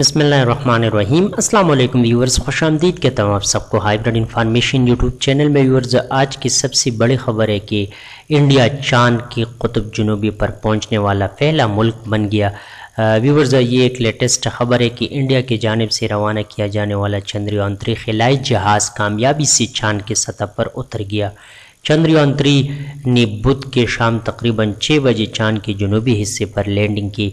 बिसमीम अल्लाम व्यूअर्स खुश आमदीद के तमाम आप सबको हाइब्रिड इंफॉर्मेशन यूट्यूब चैनल में व्यूअर्स आज की सबसे बड़ी खबर है कि इंडिया चांद के कुतुब जनूबी पर पहुँचने वाला पहला मुल्क बन गया व्यूवर्स ये एक लेटेस्ट खबर है कि इंडिया की जानब से रवाना किया जाने वाला चंद्रयान थ्री खिलाई जहाज़ कामयाबी से चांद के सतह पर उतर गया चंद्रयान थ्री ने बुध के शाम तकरीबन छः बजे चांद के जनूबी हिस्से पर लैंडिंग की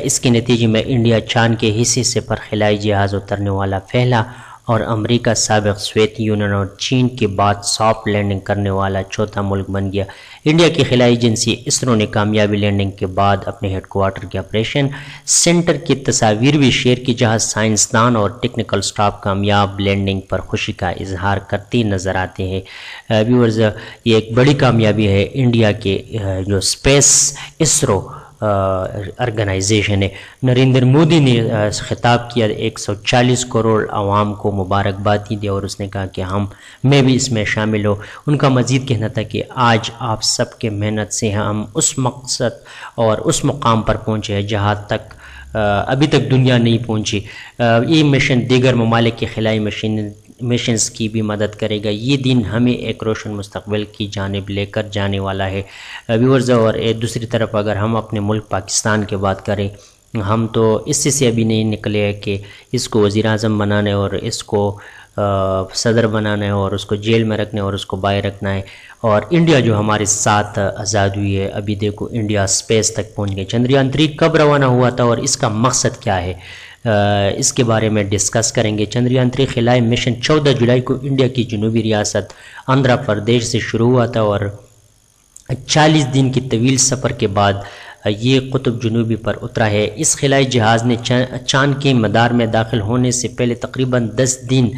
इसके नतीजे में इंडिया चांद के हिस्से से पर खिलाई जहाज़ उतरने वाला पहला और अमेरिका सबक श्वेत यूनियन और चीन के बाद सॉफ्ट लैंडिंग करने वाला चौथा मुल्क बन गया इंडिया की खिलाई एजेंसी इसरो ने कामयाबी लैंडिंग के बाद अपने हेडकोार्टर के ऑपरेशन सेंटर की तस्वीर भी शेयर की जहां साइंसदान और टेक्निकल स्टाफ कामयाब लैंडिंग पर खुशी का इजहार करते नजर आते हैं व्यूअर्स ये एक बड़ी कामयाबी है इंडिया के जो स्पेस इसरो ऑर्गेनाइजेशन है नरेंद्र मोदी ने ख़िताब किया 140 करोड़ आवाम को मुबारकबाद दी और उसने कहा कि हम मैं भी इसमें शामिल हो उनका मज़ीद कहना था कि आज आप सब के मेहनत से हम उस मकसद और उस मुकाम पर पहुँचे हैं जहाँ तक अभी तक दुनिया नहीं पहुँची ये मिशन दीगर ममालिक खिलाई मशीन मिशंस की भी मदद करेगा ये दिन हमें एक रोशन मुस्तबिल की जानब लेकर जाने वाला है व्यूवर्स और दूसरी तरफ अगर हम अपने मुल्क पाकिस्तान की बात करें हम तो इससे से अभी नहीं निकले हैं कि इसको वज़ी अजम बनाने और इसको सदर बनाना है और उसको जेल में रखना है और उसको बाहर रखना है और इंडिया जो हमारे साथ आज़ाद हुई है अभी देखो इंडिया स्पेस तक पहुंच गई चंद्रयान थ्री कब रवाना हुआ था और इसका मकसद क्या है इसके बारे में डिस्कस करेंगे चंद्रयान थ्री खिलाई मिशन चौदह जुलाई को इंडिया की जनूबी रियासत आंध्र प्रदेश से शुरू हुआ था और चालीस दिन की तवील सफ़र के बाद ये कुतुब जनूबी पर उतरा है इस खिलाई जहाज़ ने चांद के मदार में दाखिल होने से पहले तकरीबन दस दिन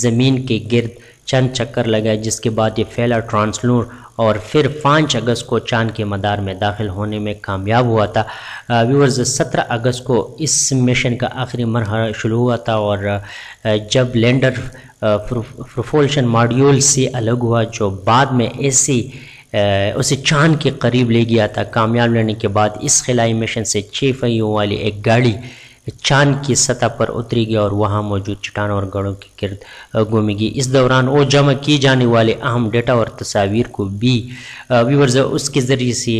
ज़मीन के गिरद चंद चक्कर लगाए जिसके बाद ये फैला ट्रांसलूर और फिर पाँच अगस्त को चांद के मदार में दाखिल होने में कामयाब हुआ था व्यूवर्स सत्रह अगस्त को इस मिशन का आखिरी मरहल शुरू हुआ था और जब लैंडर प्रोफोल्शन मॉड्यूल से अलग हुआ जो बाद में ऐसी उसे चांद के करीब ले गया था कामयाब लेने के बाद इस खिलाई मिशन से छः पहियों वाली एक गाड़ी चांद की सतह पर उतरी गई और वहां मौजूद चट्टान और गढ़ों के किर्द घूमेगी इस दौरान वो जमा किए जाने वाले अहम डेटा और तस्वीर को भी व्यूवर्स उसके ज़रिए से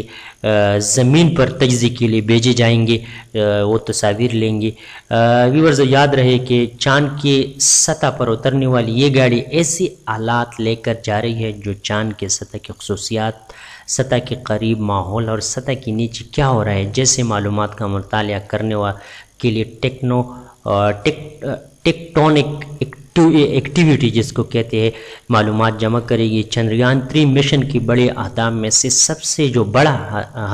ज़मीन पर तजी के लिए भेजे जाएंगे वो तस्वीर लेंगे व्यूवर्स याद रहे कि चांद के सतह पर उतरने वाली ये गाड़ी ऐसी आलात लेकर जा रही है जो चांद के सतह की खसूसियात सतह के करीब माहौल और सतह के नीचे क्या हो रहा है जैसे मालूम का मुताल करने वा के लिए टेक्नो टेक टेक्टोनिक एक्टिविटी जिसको कहते हैं मालूम जमा करेगी चंद्रयान थ्री मिशन के बड़े अहदाम में से सबसे जो बड़ा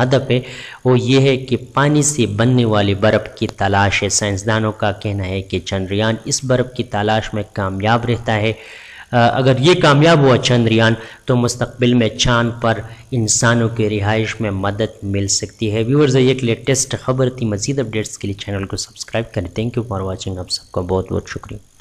हदफ है वो ये है कि पानी से बनने वाले बर्फ़ की तलाश है साइंसदानों का कहना है कि चंद्रयान इस बर्फ़ की तलाश में कामयाब रहता है अगर ये कामयाब हुआ चंद्रयान तो मुस्तबिल में चांद पर इंसानों की रिहाइश में मदद मिल सकती है व्यूवर्स ये एक लेटेस्ट खबर थी मजीद अपडेट्स के लिए चैनल को सब्सक्राइब करें थैंक यू फॉर वॉचिंग आप सबका बहुत बहुत शुक्रिया